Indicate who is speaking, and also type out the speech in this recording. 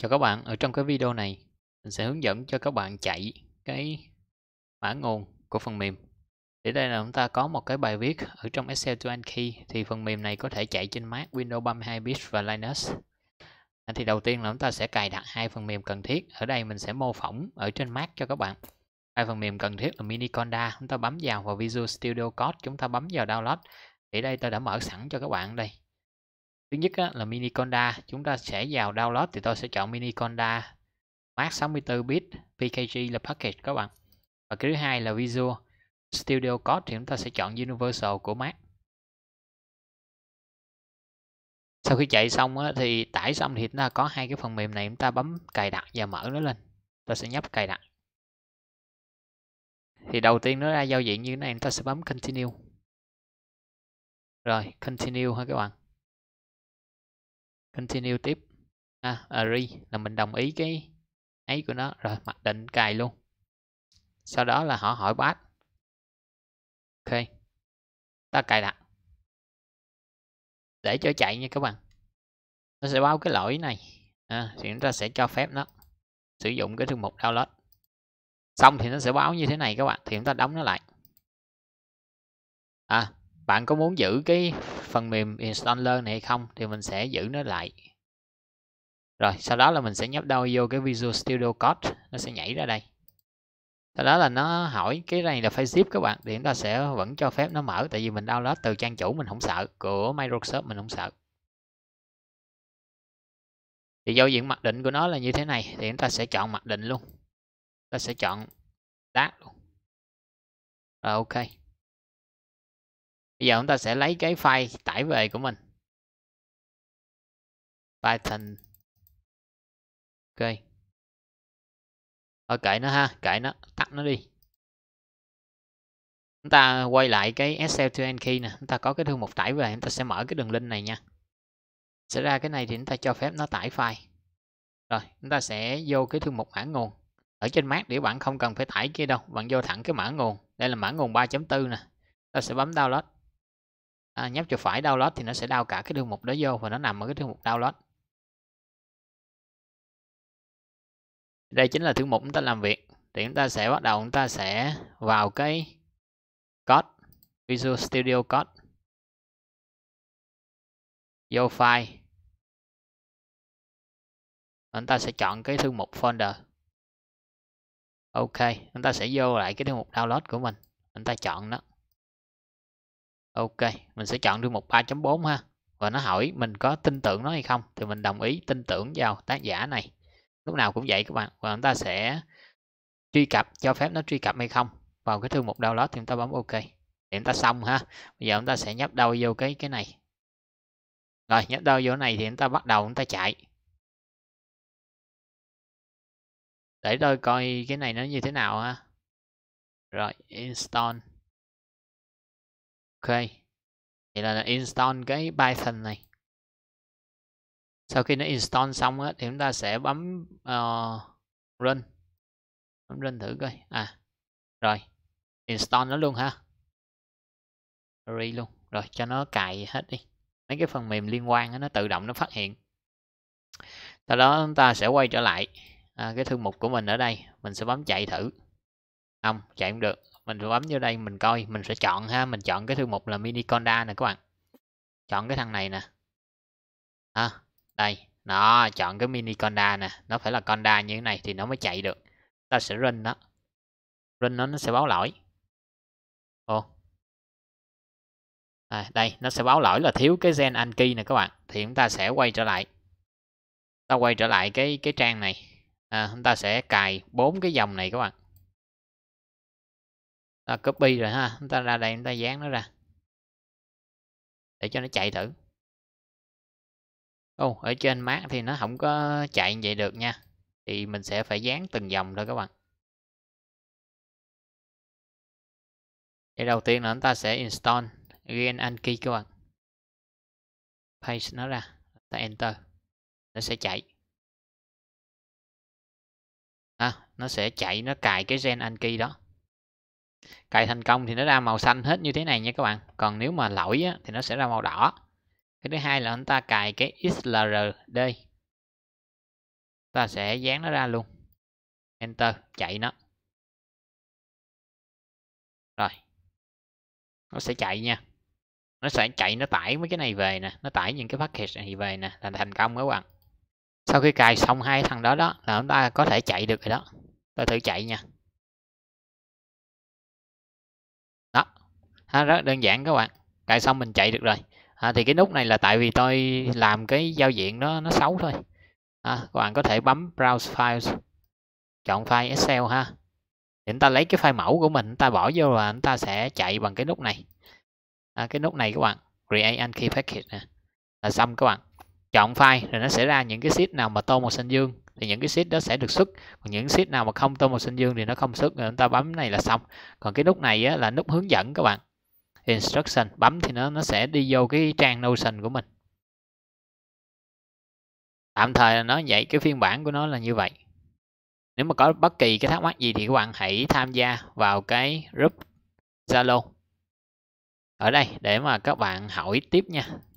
Speaker 1: cho các bạn ở trong cái video này mình sẽ hướng dẫn cho các bạn chạy cái mã nguồn của phần mềm để đây là chúng ta có một cái bài viết ở trong Excel to Key thì phần mềm này có thể chạy trên Mac, Windows 32 bit và Linux. À, thì đầu tiên là chúng ta sẽ cài đặt hai phần mềm cần thiết. Ở đây mình sẽ mô phỏng ở trên Mac cho các bạn. Hai phần mềm cần thiết là Miniconda, chúng ta bấm vào vào Visual Studio Code, chúng ta bấm vào download. Thì đây tôi đã mở sẵn cho các bạn đây thứ nhất á, là Miniconda chúng ta sẽ vào download thì tôi sẽ chọn Miniconda Max 64 bit PKG là package các bạn và cái thứ hai là Visual Studio Code thì chúng ta sẽ chọn Universal của Mac sau khi chạy xong á, thì tải xong thì chúng ta có hai cái phần mềm này chúng ta bấm cài đặt và mở nó lên ta sẽ nhấp cài đặt
Speaker 2: thì đầu tiên nó ra giao diện như thế này chúng ta sẽ bấm continue rồi continue ha các bạn continue tiếp à, agree
Speaker 1: là mình đồng ý cái ấy của nó rồi mặc định cài luôn sau đó
Speaker 2: là họ hỏi bát ok ta cài đặt để cho chạy nha các bạn nó sẽ báo cái lỗi này à,
Speaker 1: thì chúng ta sẽ cho phép nó sử dụng cái thư mục download xong thì nó sẽ báo như thế này các bạn thì chúng ta đóng nó lại à bạn có muốn giữ cái phần mềm installer này hay không thì mình sẽ giữ nó lại rồi sau đó là mình sẽ nhấp đôi vô cái Visual Studio Code nó sẽ nhảy ra đây sau đó là nó hỏi cái này là phải zip các bạn thì chúng ta sẽ vẫn cho phép nó mở tại vì mình download từ trang chủ mình không sợ của Microsoft mình không sợ thì giao diện mặc định của nó là như thế này thì chúng ta sẽ chọn mặc định luôn ta sẽ chọn đát luôn
Speaker 2: rồi ok bây giờ chúng ta sẽ lấy cái file tải về của mình python ok ở kệ nó ha kệ nó tắt nó đi
Speaker 1: chúng ta quay lại cái Excel 2 key nè chúng ta có cái thư mục tải về chúng ta sẽ mở cái đường link này nha sẽ ra cái này thì chúng ta cho phép nó tải file rồi chúng ta sẽ vô cái thư mục mã nguồn ở trên Mac để bạn không cần phải tải kia đâu bạn vô thẳng cái mã nguồn đây là mã nguồn 3.4 nè ta sẽ bấm download à, nhấp chuột phải download thì nó sẽ đau cả cái thư mục đó vô và nó nằm ở cái thư mục download đây chính là thư mục chúng ta làm việc thì chúng ta sẽ bắt đầu chúng ta sẽ
Speaker 2: vào cái code Visual Studio Code vô file chúng ta sẽ chọn cái thư mục folder ok chúng ta sẽ vô lại
Speaker 1: cái thư mục download của mình chúng ta chọn nó ok mình sẽ chọn được mục 3.4 ha và nó hỏi mình có tin tưởng nó hay không thì mình đồng ý tin tưởng vào tác giả này lúc nào cũng vậy các bạn và chúng ta sẽ truy cập cho phép nó truy cập hay không vào cái thư mục download thì chúng ta bấm ok thì chúng ta xong ha bây giờ chúng ta sẽ nhấp đâu vô cái
Speaker 2: cái này rồi nhấp đâu vô này thì chúng ta bắt đầu chúng ta chạy để tôi coi cái này nó như thế nào ha rồi install ok vậy là install cái python này sau khi nó install xong á, thì chúng ta
Speaker 1: sẽ bấm uh, run bấm run thử coi à rồi install nó luôn ha Sorry luôn rồi cho nó cài hết đi mấy cái phần mềm liên quan á nó tự động nó phát hiện sau đó chúng ta sẽ quay trở lại à, cái thư mục của mình ở đây mình sẽ bấm chạy thử không chạy không được mình bấm vô đây mình coi mình sẽ chọn ha mình chọn cái thư mục là mini conda nè các bạn chọn cái thằng này nè à, đây nó chọn cái mini conda nè nó phải là conda như thế này thì nó mới chạy được ta sẽ run nó run nó nó sẽ báo lỗi ồ à, đây nó sẽ báo lỗi là thiếu cái gen anki nè các bạn thì chúng ta sẽ quay trở lại ta quay trở lại cái cái trang này à, chúng ta sẽ cài bốn cái dòng này các bạn ta à, copy rồi ha chúng ta ra đây chúng ta dán nó ra để cho nó chạy thử ô oh, ở trên mát thì nó không có chạy như vậy được nha thì mình sẽ phải dán từng dòng thôi các bạn
Speaker 2: thì đầu tiên là chúng ta sẽ install gen anki các bạn paste nó ra ta enter nó sẽ chạy à, nó sẽ chạy nó cài cái gen anki đó
Speaker 1: cài thành công thì nó ra màu xanh hết như thế này nha các bạn còn nếu mà lỗi á, thì nó sẽ ra màu đỏ cái thứ hai là chúng ta cài cái xlr đây
Speaker 2: ta sẽ dán nó ra luôn enter chạy nó rồi nó sẽ chạy nha nó sẽ chạy nó
Speaker 1: tải mấy cái này về nè nó tải những cái package này về nè là thành công các bạn sau khi cài xong hai thằng đó đó là chúng ta có thể chạy được rồi đó tôi thử chạy nha ha, rất đơn giản các bạn cài xong mình chạy được rồi à, thì cái nút này là tại vì tôi làm cái giao diện nó nó xấu thôi à, các bạn có thể bấm browse files chọn file excel ha chúng ta lấy cái file mẫu của mình ta bỏ vô chúng ta sẽ chạy bằng cái nút này à, cái nút này các bạn create and key package nè là xong các bạn chọn file rồi nó sẽ ra những cái sheet nào mà tô màu xanh dương thì những cái sheet đó sẽ được xuất còn những sheet nào mà không tô màu xanh dương thì nó không xuất rồi chúng ta bấm này là xong còn cái nút này á, là nút hướng dẫn các bạn instruction bấm thì nó nó sẽ đi vô cái trang notion của mình tạm thời là nó vậy cái phiên bản của nó là như vậy nếu mà có bất kỳ cái thắc mắc gì thì các bạn hãy tham gia vào
Speaker 2: cái group zalo ở đây để mà các bạn hỏi tiếp nha